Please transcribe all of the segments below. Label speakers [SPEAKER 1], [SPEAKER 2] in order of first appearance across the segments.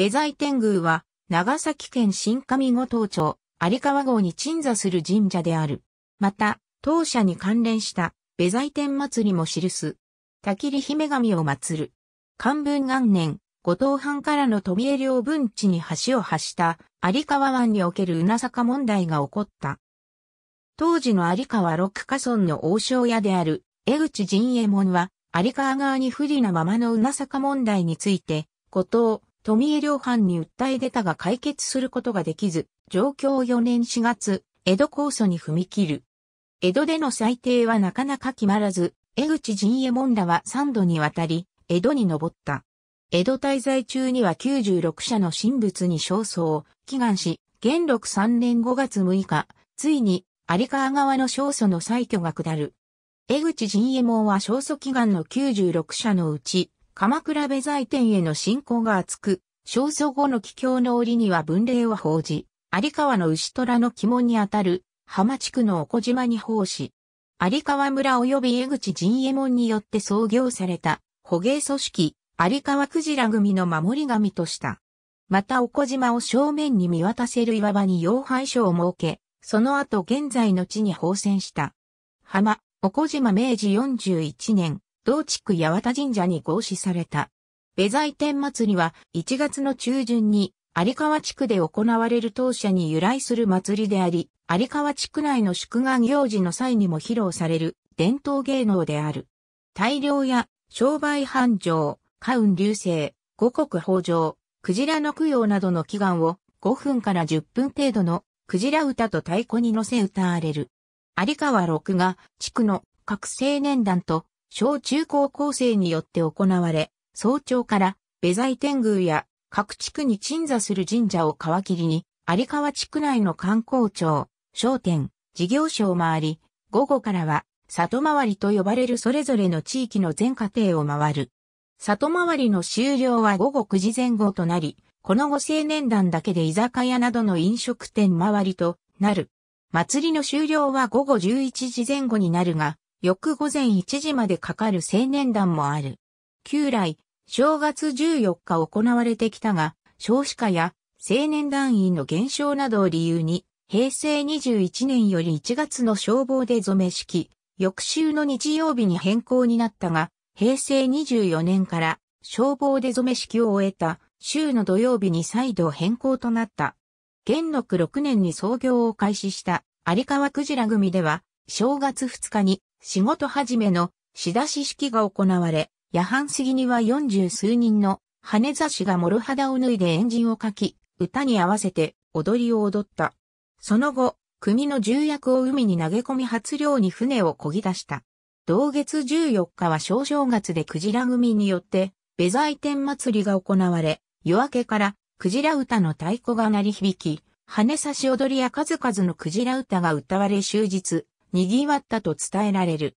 [SPEAKER 1] ベザイ天宮は、長崎県新上五島町、有川郷に鎮座する神社である。また、当社に関連した、ベザイ天祭りも記す。焚きり姫神を祀る。漢文元年、五島藩からの飛び江を分地に橋を発した有川湾におけるうな坂問題が起こった。当時の有川六家村の王将屋である江口陣営衛門は有川側に不利なままのうな坂問題について、五島、富江両藩に訴え出たが解決することができず、況を4年4月、江戸控訴に踏み切る。江戸での裁定はなかなか決まらず、江口陣右衛門らは3度にわたり、江戸に登った。江戸滞在中には96社の神仏に焦燥、祈願し、元禄3年5月6日、ついに、有川側の焦燥の採挙が下る。江口陣右衛門は焦燥祈願の96社のうち、鎌倉部財天への信仰が厚く、勝訴後の帰郷の折には文礼を報じ、有川の牛虎の肝にあたる、浜地区の小島に奉仕。有川村及び江口陣営衛門によって創業された、捕鯨組織、有川クジラ組の守り神とした。またお小島を正面に見渡せる岩場に洋廃所を設け、その後現在の地に放船した。浜、お小島明治41年、同地区八幡神社に合祀された。ザイ天祭りは1月の中旬に有川地区で行われる当社に由来する祭りであり、有川地区内の祝願行事の際にも披露される伝統芸能である。大漁や商売繁盛、家運流星、五穀豊穣、クジラの供養などの祈願を5分から10分程度のクジラ歌と太鼓に乗せ歌われる。有川六が地区の各青年団と小中高校生によって行われ、早朝から、弁在天宮や各地区に鎮座する神社を皮切りに、有川地区内の観光庁、商店、事業所を回り、午後からは、里回りと呼ばれるそれぞれの地域の全家庭を回る。里回りの終了は午後9時前後となり、この後青年団だけで居酒屋などの飲食店回りとなる。祭りの終了は午後11時前後になるが、翌午前1時までかかる青年団もある。旧来、正月14日行われてきたが、少子化や青年団員の減少などを理由に、平成21年より1月の消防で染め式、翌週の日曜日に変更になったが、平成24年から消防で染め式を終えた週の土曜日に再度変更となった。元禄6年に創業を開始した有川クジラ組では正月2日に仕事始めの仕出し式が行われ、夜半過ぎには四十数人の羽差しがモル肌を脱いで円陣をかき、歌に合わせて踊りを踊った。その後、組の重役を海に投げ込み発漁に船を漕ぎ出した。同月14日は小正月でクジラ組によって、ベザイ天祭りが行われ、夜明けからクジラ歌の太鼓が鳴り響き、羽差し踊りや数々のクジラ歌が歌われ終日、賑わったと伝えられる。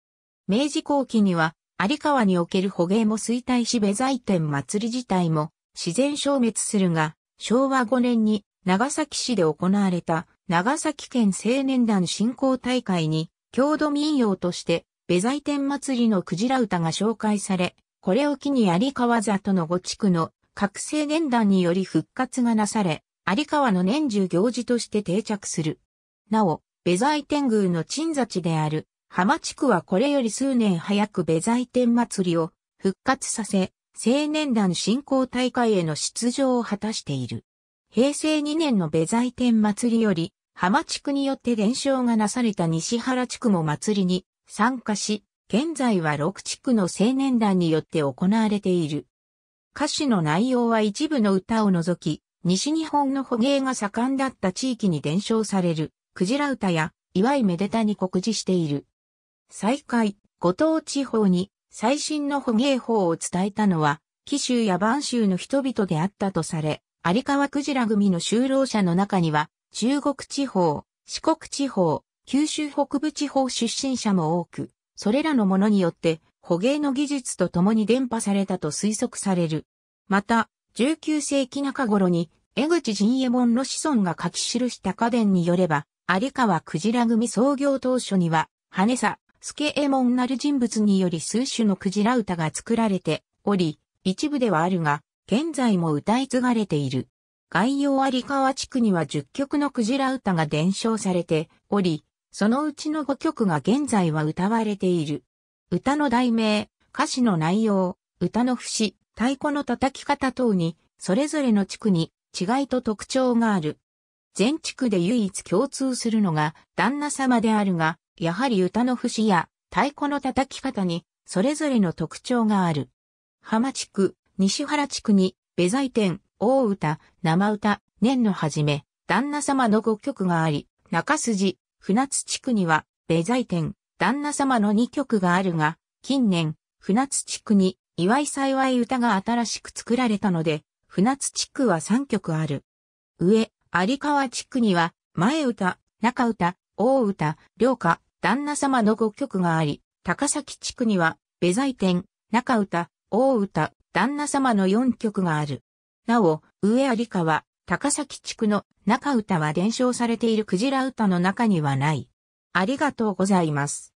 [SPEAKER 1] 明治後期には、有川における捕鯨も衰退し別在天祭り自体も自然消滅するが、昭和5年に長崎市で行われた長崎県青年団振興大会に郷土民謡として別在天祭りのクジラ歌が紹介され、これを機に有川里の五地区の各青年団により復活がなされ、有川の年中行事として定着する。なお、ベザイ天宮の鎮座地である、浜地区はこれより数年早くベザイ天祭りを復活させ、青年団振興大会への出場を果たしている。平成2年のベザイ天祭りより、浜地区によって伝承がなされた西原地区も祭りに参加し、現在は6地区の青年団によって行われている。歌詞の内容は一部の歌を除き、西日本の捕鯨が盛んだった地域に伝承されるクジラ歌や、祝いめでたに告示している。再開、五島地方に最新の捕鯨法を伝えたのは、紀州や晩州の人々であったとされ、有川クジラ組の就労者の中には、中国地方、四国地方、九州北部地方出身者も多く、それらのものによって、捕鯨の技術と共に伝播されたと推測される。また、19世紀中頃に、江口神右衛門の子孫が書き記した家伝によれば、有川クジラ組創業当初には、羽さ、助右衛門なる人物により数種のクジラ歌が作られており、一部ではあるが、現在も歌い継がれている。概要有川地区には10曲のクジラ歌が伝承されており、そのうちの5曲が現在は歌われている。歌の題名、歌詞の内容、歌の節、太鼓の叩き方等に、それぞれの地区に違いと特徴がある。全地区で唯一共通するのが旦那様であるが、やはり歌の節や太鼓の叩き方にそれぞれの特徴がある。浜地区、西原地区に、ベザイ店、大歌、生歌、年の初め、旦那様の5曲があり、中筋、船津地区には、ベザイ店、旦那様の2曲があるが、近年、船津地区に、祝い幸い歌が新しく作られたので、船津地区は3曲ある。上、有川地区には、前歌、中歌、大歌、両歌、旦那様の5曲があり、高崎地区には、ベザイ店、中歌、大歌、旦那様の4曲がある。なお、上有川、高崎地区の中歌は伝承されているクジラ歌の中にはない。ありがとうございます。